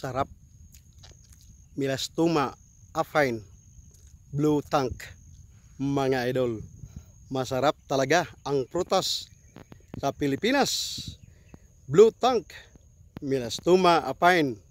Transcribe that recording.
sarap milastuma affine blue tank mga idol masarap talaga ang prutas sa Pilipinas blue tank milastuma affine